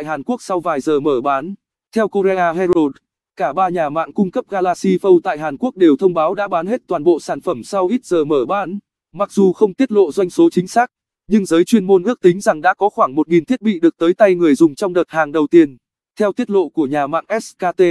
tại Hàn Quốc sau vài giờ mở bán. Theo Korea Herald, cả ba nhà mạng cung cấp Galaxy Fold tại Hàn Quốc đều thông báo đã bán hết toàn bộ sản phẩm sau ít giờ mở bán. Mặc dù không tiết lộ doanh số chính xác, nhưng giới chuyên môn ước tính rằng đã có khoảng 1.000 thiết bị được tới tay người dùng trong đợt hàng đầu tiên. Theo tiết lộ của nhà mạng SKT,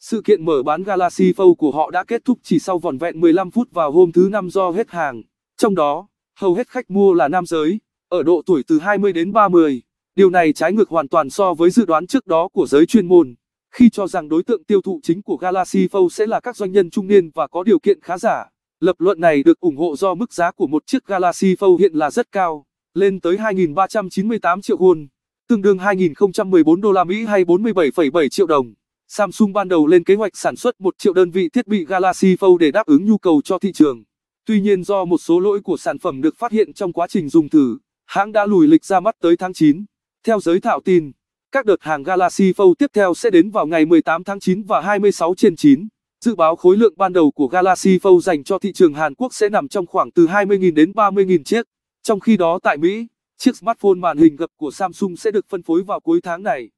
sự kiện mở bán Galaxy Fold của họ đã kết thúc chỉ sau vòn vẹn 15 phút vào hôm thứ Năm do hết hàng. Trong đó, hầu hết khách mua là nam giới, ở độ tuổi từ 20 đến 30. Điều này trái ngược hoàn toàn so với dự đoán trước đó của giới chuyên môn, khi cho rằng đối tượng tiêu thụ chính của Galaxy Fold sẽ là các doanh nhân trung niên và có điều kiện khá giả. Lập luận này được ủng hộ do mức giá của một chiếc Galaxy Fold hiện là rất cao, lên tới 2.398 triệu won, tương đương 2.014 đô la Mỹ hay 47,7 triệu đồng. Samsung ban đầu lên kế hoạch sản xuất 1 triệu đơn vị thiết bị Galaxy Fold để đáp ứng nhu cầu cho thị trường. Tuy nhiên do một số lỗi của sản phẩm được phát hiện trong quá trình dùng thử, hãng đã lùi lịch ra mắt tới tháng 9. Theo giới thạo tin, các đợt hàng Galaxy Fold tiếp theo sẽ đến vào ngày 18 tháng 9 và 26 trên 9. Dự báo khối lượng ban đầu của Galaxy Fold dành cho thị trường Hàn Quốc sẽ nằm trong khoảng từ 20.000 đến 30.000 chiếc. Trong khi đó tại Mỹ, chiếc smartphone màn hình gập của Samsung sẽ được phân phối vào cuối tháng này.